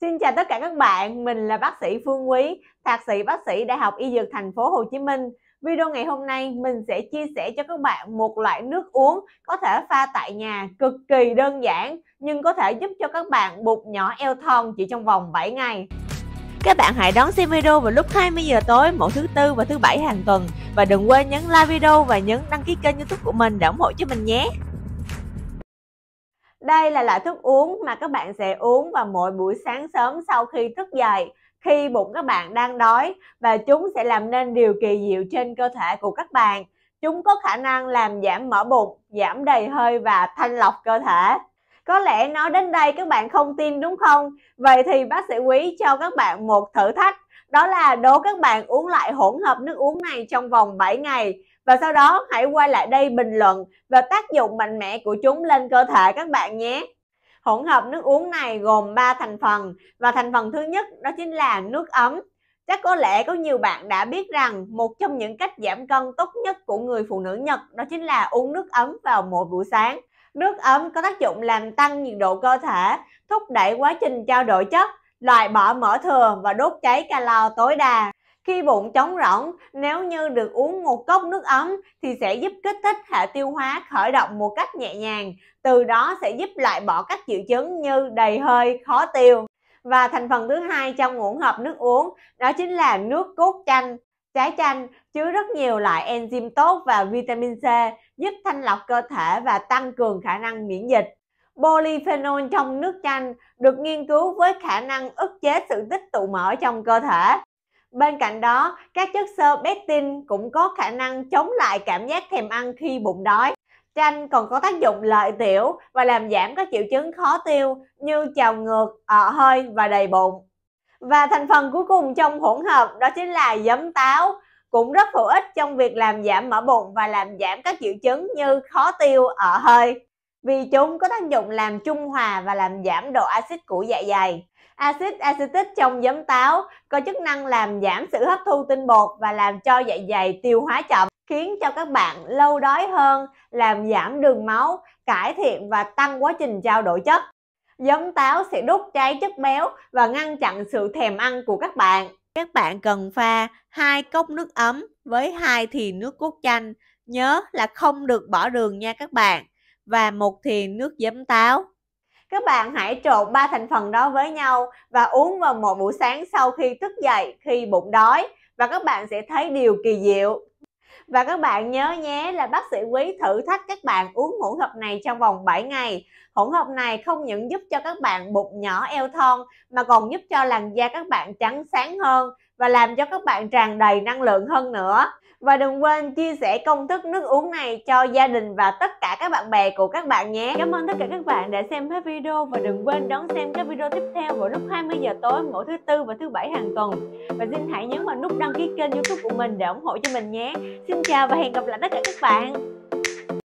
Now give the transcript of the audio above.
Xin chào tất cả các bạn, mình là bác sĩ Phương Quý, thạc sĩ bác sĩ Đại học Y Dược Thành phố Hồ Chí Minh. Video ngày hôm nay mình sẽ chia sẻ cho các bạn một loại nước uống có thể pha tại nhà cực kỳ đơn giản nhưng có thể giúp cho các bạn bụng nhỏ eo thon chỉ trong vòng 7 ngày. Các bạn hãy đón xem video vào lúc 20 giờ tối mỗi thứ tư và thứ bảy hàng tuần và đừng quên nhấn like video và nhấn đăng ký kênh YouTube của mình để ủng hộ cho mình nhé. Đây là loại thức uống mà các bạn sẽ uống vào mỗi buổi sáng sớm sau khi thức dậy, khi bụng các bạn đang đói và chúng sẽ làm nên điều kỳ diệu trên cơ thể của các bạn. Chúng có khả năng làm giảm mỡ bụng, giảm đầy hơi và thanh lọc cơ thể. Có lẽ nói đến đây các bạn không tin đúng không? Vậy thì bác sĩ Quý cho các bạn một thử thách đó là đố các bạn uống lại hỗn hợp nước uống này trong vòng 7 ngày và sau đó hãy quay lại đây bình luận về tác dụng mạnh mẽ của chúng lên cơ thể các bạn nhé. Hỗn hợp nước uống này gồm 3 thành phần và thành phần thứ nhất đó chính là nước ấm. Chắc có lẽ có nhiều bạn đã biết rằng một trong những cách giảm cân tốt nhất của người phụ nữ Nhật đó chính là uống nước ấm vào mỗi buổi sáng. Nước ấm có tác dụng làm tăng nhiệt độ cơ thể, thúc đẩy quá trình trao đổi chất loại bỏ mỡ thừa và đốt cháy calo tối đa. Khi bụng trống rỗng, nếu như được uống một cốc nước ấm thì sẽ giúp kích thích hệ tiêu hóa khởi động một cách nhẹ nhàng, từ đó sẽ giúp loại bỏ các triệu chứng như đầy hơi, khó tiêu. Và thành phần thứ hai trong hỗn hợp nước uống đó chính là nước cốt chanh. Trái chanh chứa rất nhiều loại enzyme tốt và vitamin C giúp thanh lọc cơ thể và tăng cường khả năng miễn dịch. Polyphenol trong nước chanh được nghiên cứu với khả năng ức chế sự tích tụ mỡ trong cơ thể. Bên cạnh đó, các chất xơ betin cũng có khả năng chống lại cảm giác thèm ăn khi bụng đói. Chanh còn có tác dụng lợi tiểu và làm giảm các triệu chứng khó tiêu như trào ngược, ọ hơi và đầy bụng. Và thành phần cuối cùng trong hỗn hợp đó chính là giấm táo, cũng rất hữu ích trong việc làm giảm mỡ bụng và làm giảm các triệu chứng như khó tiêu, ọ hơi vì chúng có tác dụng làm trung hòa và làm giảm độ axit của dạ dày. Axit acetic trong giấm táo có chức năng làm giảm sự hấp thu tinh bột và làm cho dạ dày tiêu hóa chậm, khiến cho các bạn lâu đói hơn, làm giảm đường máu, cải thiện và tăng quá trình trao đổi chất. Giấm táo sẽ đốt cháy chất béo và ngăn chặn sự thèm ăn của các bạn. Các bạn cần pha hai cốc nước ấm với hai thìa nước cốt chanh. Nhớ là không được bỏ đường nha các bạn và một thìa nước giấm táo. Các bạn hãy trộn ba thành phần đó với nhau và uống vào một buổi sáng sau khi thức dậy khi bụng đói và các bạn sẽ thấy điều kỳ diệu. Và các bạn nhớ nhé là bác sĩ Quý thử thách các bạn uống hỗn hợp này trong vòng 7 ngày. Hỗn hợp này không những giúp cho các bạn bụng nhỏ eo thon mà còn giúp cho làn da các bạn trắng sáng hơn và làm cho các bạn tràn đầy năng lượng hơn nữa và đừng quên chia sẻ công thức nước uống này cho gia đình và tất cả các bạn bè của các bạn nhé. Cảm ơn tất cả các bạn đã xem hết video và đừng quên đón xem các video tiếp theo vào lúc 20 giờ tối mỗi thứ tư và thứ bảy hàng tuần. Và xin hãy nhấn vào nút đăng ký kênh YouTube của mình để ủng hộ cho mình nhé. Xin chào và hẹn gặp lại tất cả các bạn.